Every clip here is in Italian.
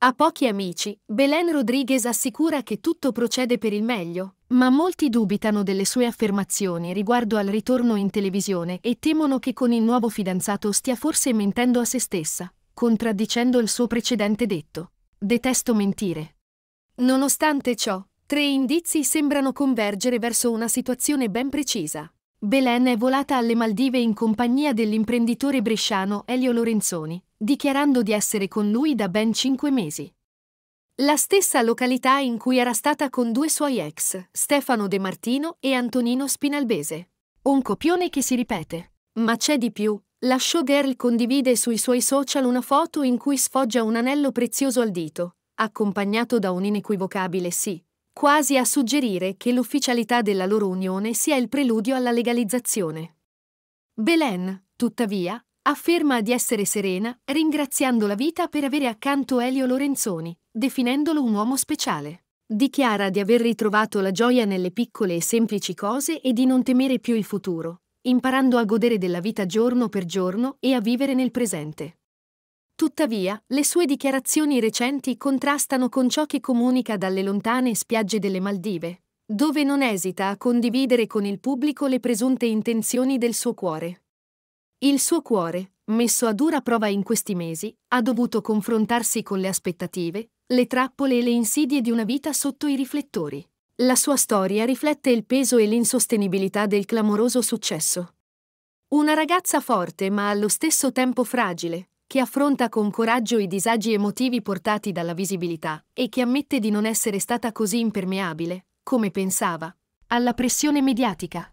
A pochi amici, Belen Rodriguez assicura che tutto procede per il meglio, ma molti dubitano delle sue affermazioni riguardo al ritorno in televisione e temono che con il nuovo fidanzato stia forse mentendo a se stessa, contraddicendo il suo precedente detto. Detesto mentire. Nonostante ciò, tre indizi sembrano convergere verso una situazione ben precisa. Belen è volata alle Maldive in compagnia dell'imprenditore bresciano Elio Lorenzoni, dichiarando di essere con lui da ben cinque mesi. La stessa località in cui era stata con due suoi ex, Stefano De Martino e Antonino Spinalbese. Un copione che si ripete. Ma c'è di più. La showgirl condivide sui suoi social una foto in cui sfoggia un anello prezioso al dito, accompagnato da un inequivocabile sì, quasi a suggerire che l'ufficialità della loro unione sia il preludio alla legalizzazione. Belen, tuttavia, afferma di essere serena ringraziando la vita per avere accanto Elio Lorenzoni, definendolo un uomo speciale. Dichiara di aver ritrovato la gioia nelle piccole e semplici cose e di non temere più il futuro, imparando a godere della vita giorno per giorno e a vivere nel presente. Tuttavia, le sue dichiarazioni recenti contrastano con ciò che comunica dalle lontane spiagge delle Maldive, dove non esita a condividere con il pubblico le presunte intenzioni del suo cuore. Il suo cuore, messo a dura prova in questi mesi, ha dovuto confrontarsi con le aspettative, le trappole e le insidie di una vita sotto i riflettori. La sua storia riflette il peso e l'insostenibilità del clamoroso successo. Una ragazza forte ma allo stesso tempo fragile, che affronta con coraggio i disagi emotivi portati dalla visibilità e che ammette di non essere stata così impermeabile, come pensava, alla pressione mediatica.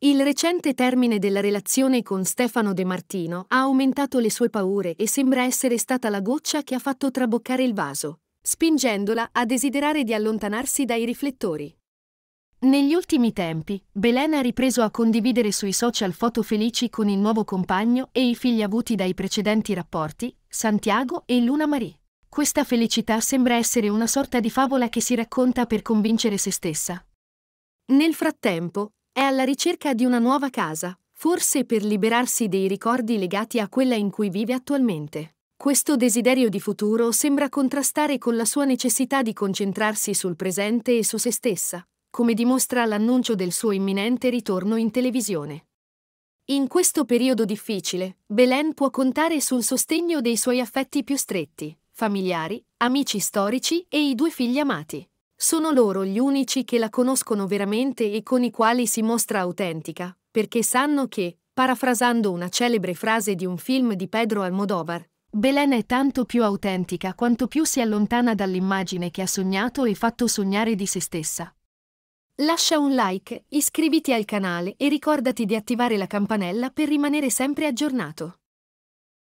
Il recente termine della relazione con Stefano De Martino ha aumentato le sue paure e sembra essere stata la goccia che ha fatto traboccare il vaso, spingendola a desiderare di allontanarsi dai riflettori. Negli ultimi tempi, Belen ha ripreso a condividere sui social foto felici con il nuovo compagno e i figli avuti dai precedenti rapporti, Santiago e Luna Marie. Questa felicità sembra essere una sorta di favola che si racconta per convincere se stessa. Nel frattempo, è alla ricerca di una nuova casa, forse per liberarsi dei ricordi legati a quella in cui vive attualmente. Questo desiderio di futuro sembra contrastare con la sua necessità di concentrarsi sul presente e su se stessa, come dimostra l'annuncio del suo imminente ritorno in televisione. In questo periodo difficile, Belen può contare sul sostegno dei suoi affetti più stretti, familiari, amici storici e i due figli amati. Sono loro gli unici che la conoscono veramente e con i quali si mostra autentica, perché sanno che, parafrasando una celebre frase di un film di Pedro Almodovar, Belen è tanto più autentica quanto più si allontana dall'immagine che ha sognato e fatto sognare di se stessa. Lascia un like, iscriviti al canale e ricordati di attivare la campanella per rimanere sempre aggiornato.